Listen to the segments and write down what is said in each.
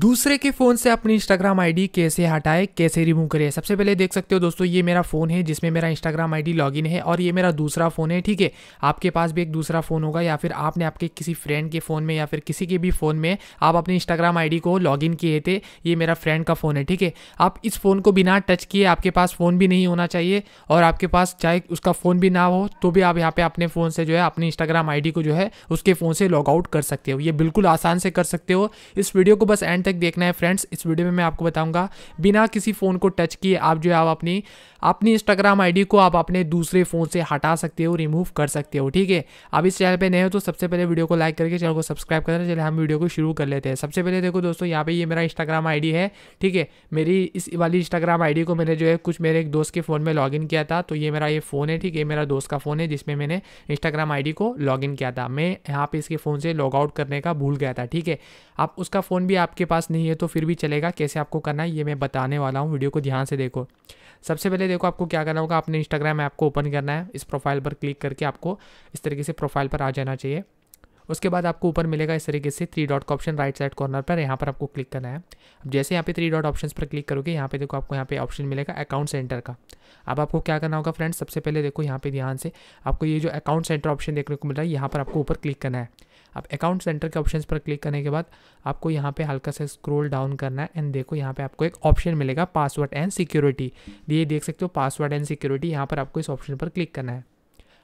दूसरे के फ़ोन से अपनी इंस्टाग्राम आईडी कैसे हटाए कैसे रिमूव करें सबसे पहले देख सकते हो दोस्तों ये मेरा फ़ोन है जिसमें मेरा इंस्टाग्राम आईडी लॉगिन है और ये मेरा दूसरा फ़ोन है ठीक है आपके पास भी एक दूसरा फ़ोन होगा या फिर आपने आपके किसी फ्रेंड के फ़ोन में या फिर किसी के भी फ़ोन में आप अपनी इंस्टाग्राम आई को लॉग किए थे ये मेरा फ्रेंड का फ़ोन है ठीक है आप इस फ़ोन को बिना टच किए आपके पास फ़ोन भी नहीं होना चाहिए और आपके पास चाहे उसका फ़ोन भी ना हो तो भी आप यहाँ पे अपने फ़ोन से जो है अपने इंस्टाग्राम आई को जो है उसके फ़ोन से लॉग आउट कर सकते हो ये बिल्कुल आसान से कर सकते हो इस वीडियो को बस एंड तक देखना है फ्रेंड्स इस वीडियो में मैं आपको बताऊंगा बिना किसी फ़ोन को टच किए आप जो है आप अपनी अपनी इंस्टाग्राम आईडी को आप अपने दूसरे फ़ोन से हटा सकते हो रिमूव कर सकते हो ठीक है आप इस चैनल पे नए हो तो सबसे पहले वीडियो को लाइक करके चैनल को सब्सक्राइब करना चले हम वीडियो को शुरू कर लेते हैं सबसे पहले देखो दोस्तों यहाँ पर ये मेरा इंस्टाग्राम आई है ठीक है मेरी इस वाली इंस्टाग्राम आई को मैंने जो है कुछ मेरे एक दोस्त के फ़ोन में लॉग किया था तो ये मेरा ये फ़ोन है ठीक है मेरा दोस्त का फ़ोन है जिसमें मैंने इंस्टाग्राम आई को लॉग किया था मैं यहाँ पर इसके फ़ोन से लॉग आउट करने का भूल गया था ठीक है आप उसका फ़ोन भी आपके पास नहीं है तो फिर भी चलेगा कैसे आपको करना है ये मैं बताने वाला हूँ वीडियो को ध्यान से देखो सबसे पहले देखो आपको क्या करना होगा अपने इंस्टाग्राम ऐप को ओपन करना है इस प्रोफाइल पर क्लिक करके आपको इस तरीके से प्रोफाइल पर आ जाना चाहिए उसके बाद आपको ऊपर मिलेगा इस तरीके से थ्री डॉट का ऑप्शन राइट साइड कॉर्नर पर यहाँ पर आपको क्लिक करना है अब जैसे यहाँ पे थ्री डॉट ऑप्शन पर क्लिक करोगे यहाँ पे देखो आपको यहाँ पे ऑप्शन मिलेगा अकाउंट सेंटर का अब आपको क्या करना होगा फ्रेंड्स सबसे पहले देखो यहाँ पे ध्यान से आपको ये जो अकाउंट सेंटर ऑप्शन देखने को मिल रहा है यहाँ पर आपको ऊपर क्लिक करना है आप अकाउंट सेंटर के ऑप्शन पर क्लिक करने के बाद आपको यहाँ पे हल्का सा स्क्रोल डाउन करना है एंड देखो यहाँ पे आपको एक ऑप्शन मिलेगा पासवर्ड एंड सिक्योरिटी ये देख सकते हो पासवर्ड एंड सिक्योरिटी यहाँ पर आपको इस ऑप्शन पर क्लिक करना है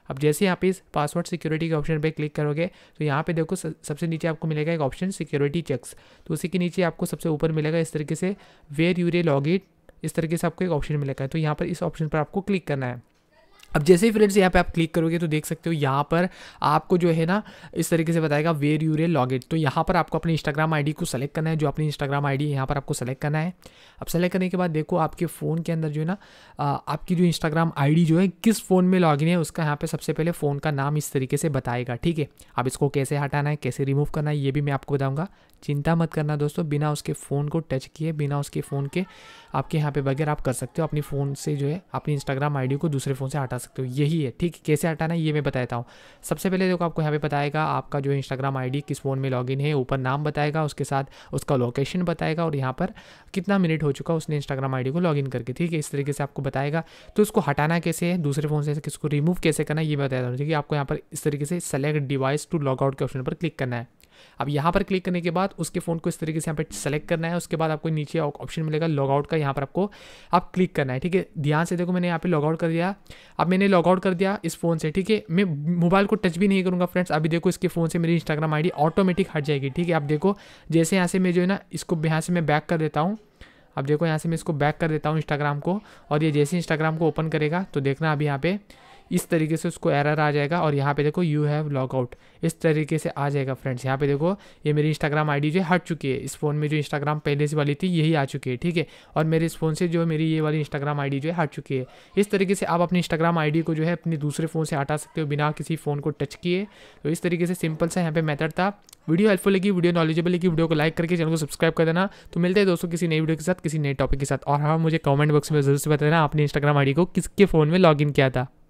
अब जैसे आप इस पासवर्ड सिक्योरिटी के ऑप्शन पे क्लिक करोगे तो यहाँ पे देखो सबसे नीचे आपको मिलेगा एक ऑप्शन सिक्योरिटी चेक्स तो उसी के नीचे आपको सबसे ऊपर मिलेगा इस तरीके से where you're logged in इस तरीके से आपको एक ऑप्शन मिलेगा तो यहाँ पर इस ऑप्शन पर आपको क्लिक करना है अब जैसे ही फ्रेंड्स यहाँ पे आप क्लिक करोगे तो देख सकते हो यहाँ पर आपको जो है ना इस तरीके से बताएगा where you're logged in तो यहाँ पर आपको अपने इंस्टाग्राम आईडी को सेलेक्ट करना है जो अपनी इंस्टाग्राम आईडी डी यहाँ पर आपको सेलेक्ट करना है अब सेलेक्ट करने के बाद देखो आपके फ़ोन के अंदर जो है ना आपकी जो इंस्टाग्राम आई जो है किस फ़ोन में लॉगिन है उसका यहाँ पर सबसे पहले फ़ोन का नाम इस तरीके से बताएगा ठीक है अब इसको कैसे हटाना है कैसे रिमूव करना है ये भी मैं आपको बताऊँगा चिंता मत करना दोस्तों बिना उसके फ़ोन को टच किए बिना उसके फ़ोन के आपके यहाँ पे बगैर आप कर सकते हो अपनी फ़ोन से जो है अपनी इंस्टाग्राम आई को दूसरे फ़ोन से हटा सकते हो यही है ठीक कैसे हटाना है ये मैं बताता हूँ सबसे पहले देखो आपको यहाँ पे बताएगा आपका जो इंस्टाग्राम आईडी किस फ़ोन में लॉगिन है ऊपर नाम बताएगा उसके साथ उसका लोकेशन बताएगा और यहाँ पर कितना मिनट हो चुका उसने इंस्टाग्राम आई को लॉगिन करके ठीक है इस तरीके से आपको बताएगा तो उसको हटाना कैसे है दूसरे फ़ोन से किसको रिमूव कैसे करना है ये बता देता हूँ ठीक है आपको यहाँ पर इस तरीके से select device to log out के ऑप्शन पर क्लिक करना है अब यहाँ पर क्लिक करने के बाद उसके फ़ोन को इस तरीके से यहाँ पर सेलेक्ट करना है उसके बाद आपको नीचे ऑप्शन मिलेगा लॉगआउट का यहाँ पर आपको आप क्लिक करना है ठीक है ध्यान से देखो मैंने यहाँ पर लॉगआउट कर दिया अब मैंने लॉगआउट कर दिया इस फ़ोन से ठीक है मैं मोबाइल को टच भी नहीं करूँगा फ्रेंड्स अभी देखो इसके फ़ोन से मेरी इंस्टाग्राम आई ऑटोमेटिक हट जाएगी ठीक है आप देखो जैसे यहाँ से मैं जो है ना इसको यहाँ से मैं बैक कर देता हूँ अब देखो यहाँ से मैं इसको बैक कर देता हूँ इंस्टाग्राम को और ये जैसे इंस्टाग्राम को ओपन करेगा तो देखना अभी यहाँ पे इस तरीके से उसको एरर आ जाएगा और यहाँ पे देखो यू हैव लॉग आउट इस तरीके से आ जाएगा फ्रेंड्स यहाँ पे देखो ये मेरी इंस्टाग्राम आईडी जो है हट चुकी है इस फ़ोन में जो इंस्टाग्राम पहले से वाली थी यही आ चुकी है ठीक है और मेरे इस फ़ोन से जो मेरी ये वाली इंस्टाग्राम आई जो है हट चुकी है इस तरीके से आप अपनी इंस्टाग्राम आई को जो है अपने दूसरे फ़ोन से हटा सकते हो बिना किसी फ़ोन को टच किए तो इस तरीके से सिंपल सा यहाँ पे मैथड था वीडियो हेल्पफुल लगी वीडियो नॉलेजेबल लगी वीडियो को लाइक करके चैनल को सब्सक्राइब कर देना तो मिलते हैं दोस्तों किसी नई वीडियो के साथ किसी नए टॉपिक के साथ और हाँ मुझे कमेंट बॉक्स में जरूर से बता देना आपने इंस्टाग्राम आईडी को किसके फ़ोन में लॉगिन किया था